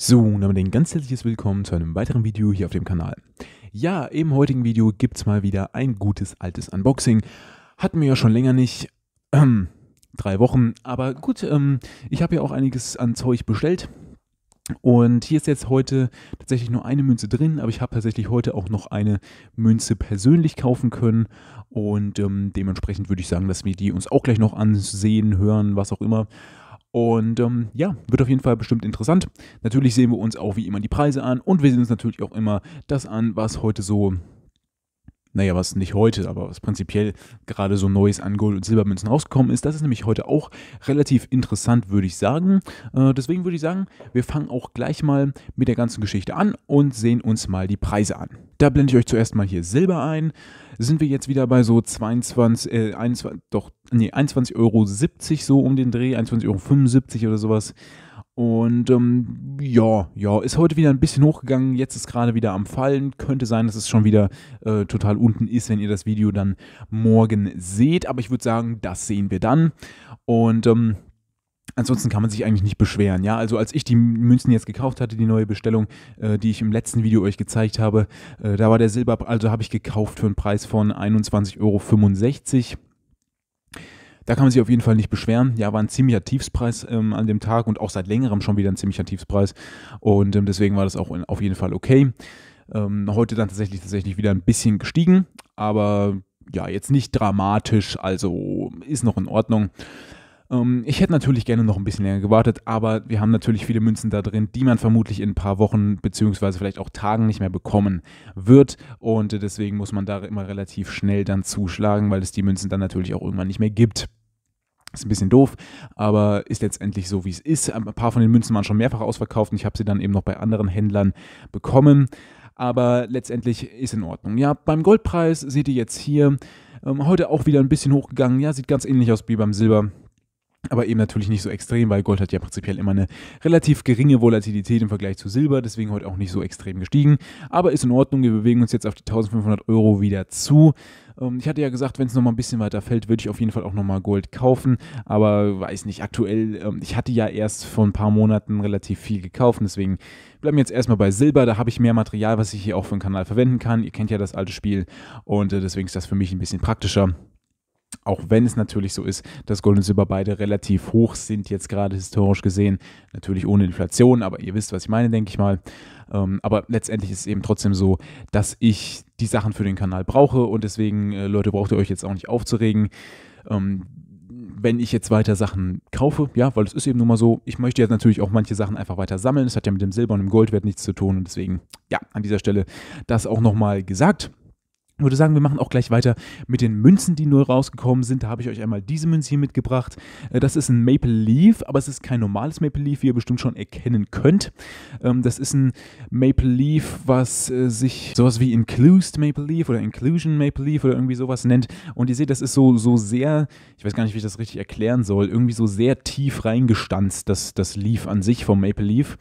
So, und damit ein ganz herzliches Willkommen zu einem weiteren Video hier auf dem Kanal. Ja, im heutigen Video gibt es mal wieder ein gutes altes Unboxing. Hatten wir ja schon länger nicht, ähm, drei Wochen, aber gut, ähm, ich habe ja auch einiges an Zeug bestellt. Und hier ist jetzt heute tatsächlich nur eine Münze drin, aber ich habe tatsächlich heute auch noch eine Münze persönlich kaufen können. Und ähm, dementsprechend würde ich sagen, dass wir die uns auch gleich noch ansehen, hören, was auch immer. Und ähm, ja, wird auf jeden Fall bestimmt interessant. Natürlich sehen wir uns auch wie immer die Preise an und wir sehen uns natürlich auch immer das an, was heute so naja, was nicht heute, aber was prinzipiell gerade so Neues an Gold- und Silbermünzen rausgekommen ist. Das ist nämlich heute auch relativ interessant, würde ich sagen. Äh, deswegen würde ich sagen, wir fangen auch gleich mal mit der ganzen Geschichte an und sehen uns mal die Preise an. Da blende ich euch zuerst mal hier Silber ein. Sind wir jetzt wieder bei so 22, äh, 21, doch, nee, 21,70 Euro so um den Dreh, 21,75 Euro oder sowas. Und ähm, ja, ja, ist heute wieder ein bisschen hochgegangen. Jetzt ist gerade wieder am Fallen. Könnte sein, dass es schon wieder äh, total unten ist, wenn ihr das Video dann morgen seht. Aber ich würde sagen, das sehen wir dann. Und ähm, Ansonsten kann man sich eigentlich nicht beschweren, ja. Also als ich die Münzen jetzt gekauft hatte, die neue Bestellung, äh, die ich im letzten Video euch gezeigt habe, äh, da war der Silber, also habe ich gekauft für einen Preis von 21,65 Euro. Da kann man sich auf jeden Fall nicht beschweren. Ja, war ein ziemlicher Tiefspreis ähm, an dem Tag und auch seit längerem schon wieder ein ziemlicher Tiefspreis. Und ähm, deswegen war das auch in, auf jeden Fall okay. Ähm, heute dann tatsächlich, tatsächlich wieder ein bisschen gestiegen, aber ja, jetzt nicht dramatisch, also ist noch in Ordnung ähm, ich hätte natürlich gerne noch ein bisschen länger gewartet, aber wir haben natürlich viele Münzen da drin, die man vermutlich in ein paar Wochen bzw. vielleicht auch Tagen nicht mehr bekommen wird. Und äh, deswegen muss man da immer relativ schnell dann zuschlagen, weil es die Münzen dann natürlich auch irgendwann nicht mehr gibt. Ist ein bisschen doof, aber ist letztendlich so, wie es ist. Ähm, ein paar von den Münzen waren schon mehrfach ausverkauft und ich habe sie dann eben noch bei anderen Händlern bekommen. Aber letztendlich ist in Ordnung. Ja, beim Goldpreis seht ihr jetzt hier, ähm, heute auch wieder ein bisschen hochgegangen. Ja, sieht ganz ähnlich aus wie beim Silber aber eben natürlich nicht so extrem, weil Gold hat ja prinzipiell immer eine relativ geringe Volatilität im Vergleich zu Silber, deswegen heute auch nicht so extrem gestiegen. Aber ist in Ordnung, wir bewegen uns jetzt auf die 1500 Euro wieder zu. Ähm, ich hatte ja gesagt, wenn es nochmal ein bisschen weiter fällt, würde ich auf jeden Fall auch nochmal Gold kaufen, aber weiß nicht, aktuell, ähm, ich hatte ja erst vor ein paar Monaten relativ viel gekauft, deswegen bleiben wir jetzt erstmal bei Silber, da habe ich mehr Material, was ich hier auch für den Kanal verwenden kann. Ihr kennt ja das alte Spiel und äh, deswegen ist das für mich ein bisschen praktischer. Auch wenn es natürlich so ist, dass Gold und Silber beide relativ hoch sind, jetzt gerade historisch gesehen. Natürlich ohne Inflation, aber ihr wisst, was ich meine, denke ich mal. Ähm, aber letztendlich ist es eben trotzdem so, dass ich die Sachen für den Kanal brauche und deswegen, äh, Leute, braucht ihr euch jetzt auch nicht aufzuregen. Ähm, wenn ich jetzt weiter Sachen kaufe, ja, weil es ist eben nun mal so, ich möchte jetzt natürlich auch manche Sachen einfach weiter sammeln. Es hat ja mit dem Silber und dem Goldwert nichts zu tun und deswegen, ja, an dieser Stelle das auch nochmal gesagt. Ich würde sagen, wir machen auch gleich weiter mit den Münzen, die neu rausgekommen sind. Da habe ich euch einmal diese Münze hier mitgebracht. Äh, das ist ein Maple Leaf, aber es ist kein normales Maple Leaf, wie ihr bestimmt schon erkennen könnt. Ähm, das ist ein Maple Leaf, was äh, sich sowas wie Inclused Maple Leaf oder Inclusion Maple Leaf oder irgendwie sowas nennt. Und ihr seht, das ist so, so sehr, ich weiß gar nicht, wie ich das richtig erklären soll, irgendwie so sehr tief reingestanzt, das, das Leaf an sich vom Maple Leaf.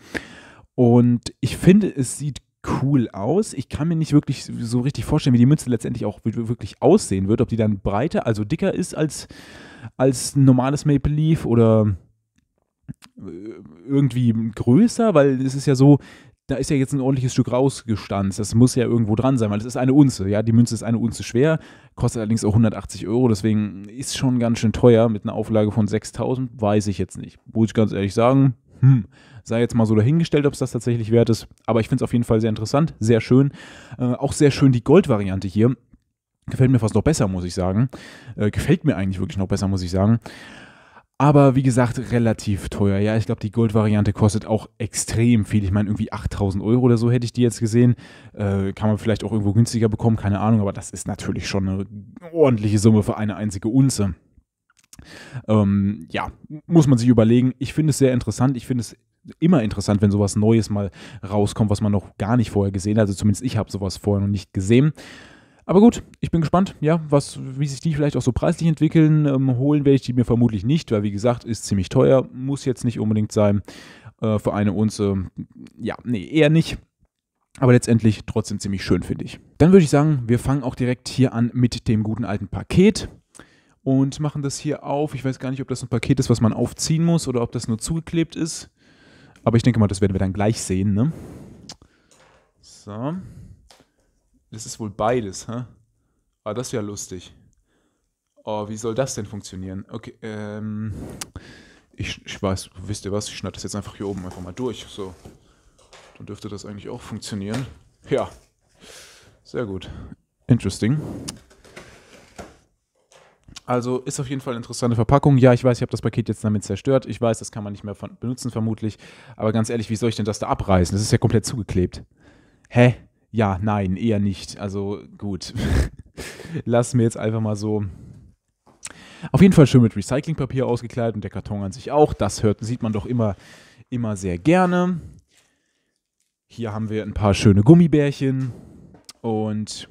Und ich finde, es sieht cool aus. Ich kann mir nicht wirklich so richtig vorstellen, wie die Münze letztendlich auch wirklich aussehen wird, ob die dann breiter, also dicker ist als, als normales Maple Leaf oder äh, irgendwie größer, weil es ist ja so, da ist ja jetzt ein ordentliches Stück rausgestanzt. Das muss ja irgendwo dran sein, weil es ist eine Unze. Ja, die Münze ist eine Unze schwer, kostet allerdings auch 180 Euro, deswegen ist schon ganz schön teuer mit einer Auflage von 6000, weiß ich jetzt nicht. Muss ich ganz ehrlich sagen, hm, sei jetzt mal so dahingestellt, ob es das tatsächlich wert ist. Aber ich finde es auf jeden Fall sehr interessant, sehr schön. Äh, auch sehr schön die Gold-Variante hier. Gefällt mir fast noch besser, muss ich sagen. Äh, gefällt mir eigentlich wirklich noch besser, muss ich sagen. Aber wie gesagt, relativ teuer. Ja, ich glaube, die Gold-Variante kostet auch extrem viel. Ich meine, irgendwie 8000 Euro oder so hätte ich die jetzt gesehen. Äh, kann man vielleicht auch irgendwo günstiger bekommen, keine Ahnung. Aber das ist natürlich schon eine ordentliche Summe für eine einzige Unze. Ähm, ja, muss man sich überlegen. Ich finde es sehr interessant. Ich finde es immer interessant, wenn sowas Neues mal rauskommt, was man noch gar nicht vorher gesehen hat. Also zumindest ich habe sowas vorher noch nicht gesehen. Aber gut, ich bin gespannt, ja, was, wie sich die vielleicht auch so preislich entwickeln. Ähm, holen werde ich die mir vermutlich nicht, weil wie gesagt, ist ziemlich teuer, muss jetzt nicht unbedingt sein. Äh, für eine Unze, ja, nee, eher nicht. Aber letztendlich trotzdem ziemlich schön, finde ich. Dann würde ich sagen, wir fangen auch direkt hier an mit dem guten alten Paket und machen das hier auf. Ich weiß gar nicht, ob das ein Paket ist, was man aufziehen muss oder ob das nur zugeklebt ist. Aber ich denke mal, das werden wir dann gleich sehen. Ne? So. Das ist wohl beides, hä? Ah, das ist ja lustig. Oh, wie soll das denn funktionieren? Okay, ähm. Ich, ich weiß, wisst ihr was? Ich schneide das jetzt einfach hier oben einfach mal durch. So. Dann dürfte das eigentlich auch funktionieren. Ja. Sehr gut. Interesting. Also ist auf jeden Fall eine interessante Verpackung. Ja, ich weiß, ich habe das Paket jetzt damit zerstört. Ich weiß, das kann man nicht mehr benutzen vermutlich. Aber ganz ehrlich, wie soll ich denn das da abreißen? Das ist ja komplett zugeklebt. Hä? Ja, nein, eher nicht. Also gut. Lass mir jetzt einfach mal so. Auf jeden Fall schön mit Recyclingpapier ausgekleidet und der Karton an sich auch. Das hört, sieht man doch immer, immer sehr gerne. Hier haben wir ein paar schöne Gummibärchen und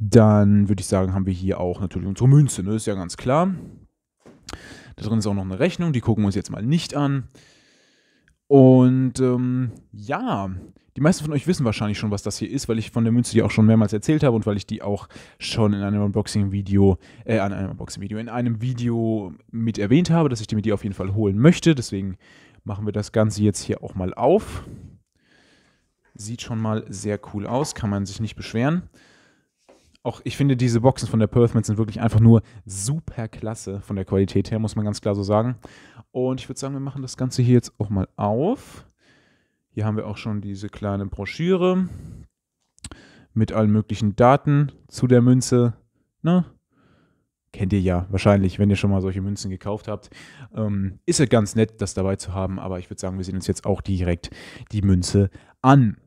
Dann würde ich sagen, haben wir hier auch natürlich unsere Münze, ne? ist ja ganz klar. Da drin ist auch noch eine Rechnung, die gucken wir uns jetzt mal nicht an. Und ähm, ja, die meisten von euch wissen wahrscheinlich schon, was das hier ist, weil ich von der Münze die auch schon mehrmals erzählt habe und weil ich die auch schon in einem Unboxing-Video, äh, in einem Unboxing-Video, in einem Video mit erwähnt habe, dass ich die mir die auf jeden Fall holen möchte. Deswegen machen wir das Ganze jetzt hier auch mal auf. Sieht schon mal sehr cool aus, kann man sich nicht beschweren auch ich finde, diese Boxen von der Perthman sind wirklich einfach nur super klasse von der Qualität her, muss man ganz klar so sagen. Und ich würde sagen, wir machen das Ganze hier jetzt auch mal auf. Hier haben wir auch schon diese kleine Broschüre mit allen möglichen Daten zu der Münze. Ne? Kennt ihr ja wahrscheinlich, wenn ihr schon mal solche Münzen gekauft habt. Ähm, ist ja ganz nett, das dabei zu haben, aber ich würde sagen, wir sehen uns jetzt auch direkt die Münze an.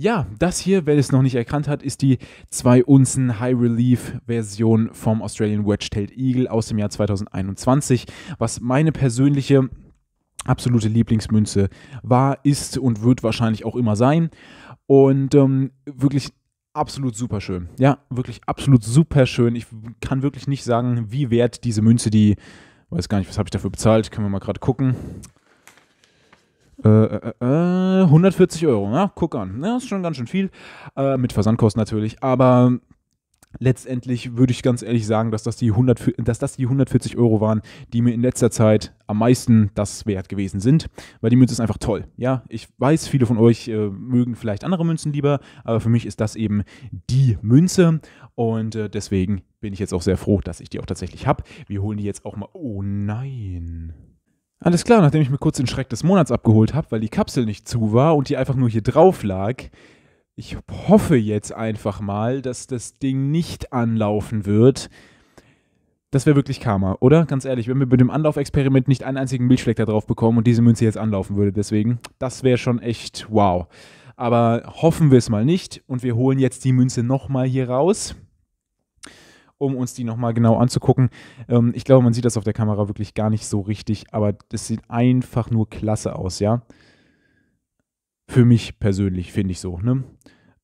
Ja, das hier, wer es noch nicht erkannt hat, ist die 2 Unzen High Relief Version vom Australian Wedge-tailed Eagle aus dem Jahr 2021, was meine persönliche absolute Lieblingsmünze war, ist und wird wahrscheinlich auch immer sein. Und ähm, wirklich absolut super schön. Ja, wirklich absolut super schön. Ich kann wirklich nicht sagen, wie wert diese Münze, die, weiß gar nicht, was habe ich dafür bezahlt, können wir mal gerade gucken. Äh, äh, äh, äh. 140 Euro, ne? guck an. Das ne? ist schon ganz schön viel. Äh, mit Versandkosten natürlich. Aber letztendlich würde ich ganz ehrlich sagen, dass das, die 100, dass das die 140 Euro waren, die mir in letzter Zeit am meisten das wert gewesen sind, weil die Münze ist einfach toll. Ja, ich weiß, viele von euch äh, mögen vielleicht andere Münzen lieber, aber für mich ist das eben die Münze und äh, deswegen bin ich jetzt auch sehr froh, dass ich die auch tatsächlich habe. Wir holen die jetzt auch mal. Oh nein. Alles klar, nachdem ich mir kurz den Schreck des Monats abgeholt habe, weil die Kapsel nicht zu war und die einfach nur hier drauf lag, ich hoffe jetzt einfach mal, dass das Ding nicht anlaufen wird. Das wäre wirklich Karma, oder? Ganz ehrlich, wenn wir mit dem Anlaufexperiment nicht einen einzigen Milchfleck da drauf bekommen und diese Münze jetzt anlaufen würde, deswegen, das wäre schon echt wow. Aber hoffen wir es mal nicht und wir holen jetzt die Münze nochmal hier raus um uns die nochmal genau anzugucken. Ähm, ich glaube, man sieht das auf der Kamera wirklich gar nicht so richtig, aber das sieht einfach nur klasse aus, ja. Für mich persönlich finde ich so, ne?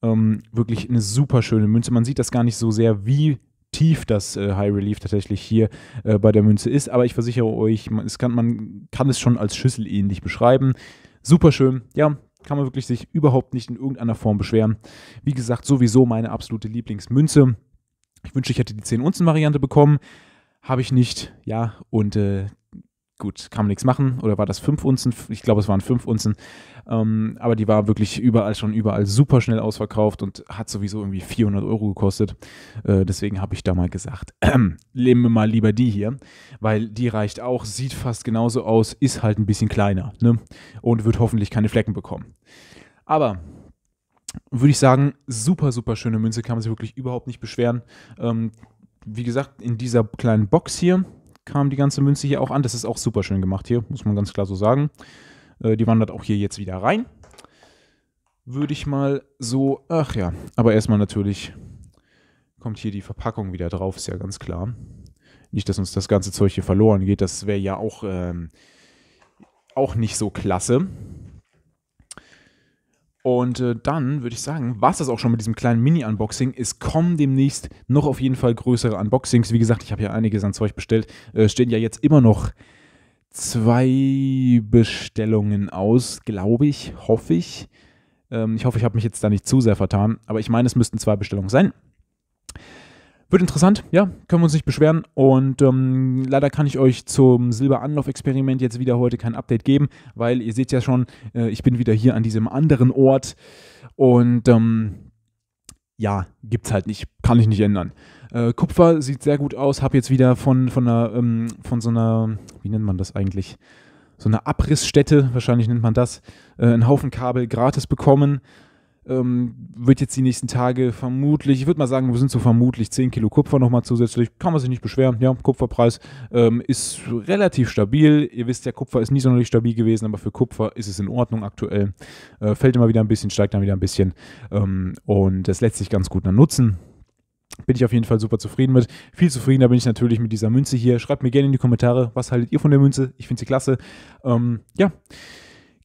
Ähm, wirklich eine super schöne Münze. Man sieht das gar nicht so sehr, wie tief das äh, High Relief tatsächlich hier äh, bei der Münze ist, aber ich versichere euch, man, es kann, man kann es schon als Schüssel ähnlich beschreiben. Super schön, ja, kann man wirklich sich überhaupt nicht in irgendeiner Form beschweren. Wie gesagt, sowieso meine absolute Lieblingsmünze. Ich wünschte, ich hätte die 10-Unzen-Variante bekommen. Habe ich nicht, ja. Und äh, gut, kann man nichts machen. Oder war das 5 Unzen? Ich glaube, es waren 5 Unzen. Ähm, aber die war wirklich überall schon überall super schnell ausverkauft und hat sowieso irgendwie 400 Euro gekostet. Äh, deswegen habe ich da mal gesagt, äh, nehmen wir mal lieber die hier, weil die reicht auch, sieht fast genauso aus, ist halt ein bisschen kleiner ne? und wird hoffentlich keine Flecken bekommen. Aber würde ich sagen, super, super schöne Münze, kann man sich wirklich überhaupt nicht beschweren. Ähm, wie gesagt, in dieser kleinen Box hier kam die ganze Münze hier auch an. Das ist auch super schön gemacht hier, muss man ganz klar so sagen. Äh, die wandert auch hier jetzt wieder rein. Würde ich mal so, ach ja, aber erstmal natürlich kommt hier die Verpackung wieder drauf, ist ja ganz klar. Nicht, dass uns das ganze Zeug hier verloren geht, das wäre ja auch, ähm, auch nicht so klasse. Und äh, dann würde ich sagen, war es das auch schon mit diesem kleinen Mini-Unboxing. Es kommen demnächst noch auf jeden Fall größere Unboxings. Wie gesagt, ich habe ja einiges an Zeug bestellt. Äh, stehen ja jetzt immer noch zwei Bestellungen aus, glaube ich, hoffe ich. Ähm, ich hoffe, ich habe mich jetzt da nicht zu sehr vertan. Aber ich meine, es müssten zwei Bestellungen sein. Wird interessant, ja, können wir uns nicht beschweren. Und ähm, leider kann ich euch zum Silberanlauf-Experiment jetzt wieder heute kein Update geben, weil ihr seht ja schon, äh, ich bin wieder hier an diesem anderen Ort. Und ähm, ja, gibt's halt nicht, kann ich nicht ändern. Äh, Kupfer sieht sehr gut aus, habe jetzt wieder von, von, einer, ähm, von so einer, wie nennt man das eigentlich? So einer Abrissstätte, wahrscheinlich nennt man das, äh, einen Haufen Kabel gratis bekommen. Ähm, wird jetzt die nächsten Tage vermutlich, ich würde mal sagen, wir sind so vermutlich 10 Kilo Kupfer nochmal zusätzlich. Kann man sich nicht beschweren. Ja, Kupferpreis ähm, ist relativ stabil. Ihr wisst ja, Kupfer ist nie sonderlich stabil gewesen, aber für Kupfer ist es in Ordnung aktuell. Äh, fällt immer wieder ein bisschen, steigt dann wieder ein bisschen. Ähm, und das lässt sich ganz gut dann nutzen bin ich auf jeden Fall super zufrieden mit. Viel zufriedener bin ich natürlich mit dieser Münze hier. Schreibt mir gerne in die Kommentare, was haltet ihr von der Münze? Ich finde sie klasse. Ähm, ja,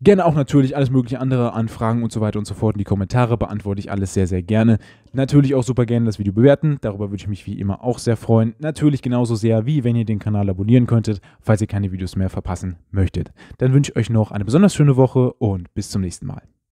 Gerne auch natürlich alles mögliche andere Anfragen und so weiter und so fort. Und die Kommentare beantworte ich alles sehr, sehr gerne. Natürlich auch super gerne das Video bewerten. Darüber würde ich mich wie immer auch sehr freuen. Natürlich genauso sehr, wie wenn ihr den Kanal abonnieren könntet, falls ihr keine Videos mehr verpassen möchtet. Dann wünsche ich euch noch eine besonders schöne Woche und bis zum nächsten Mal.